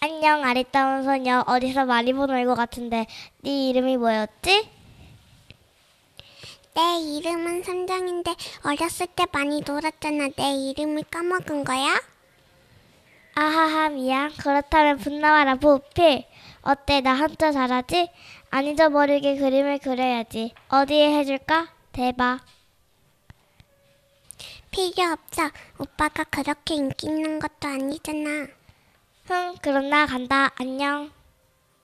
안녕 아리따운 소녀 어디서 많이 본 얼굴 같은데 네 이름이 뭐였지? 내 이름은 선정인데 어렸을 때 많이 놀았잖아 내 이름을 까먹은 거야? 아하하 미안 그렇다면 분나와라 부필 어때 나 한자 잘하지? 안 잊어버리게 그림을 그려야지 어디에 해줄까? 대박 필요 없어 오빠가 그렇게 인기 있는 것도 아니잖아 흥, 그럼 나 간다. 안녕.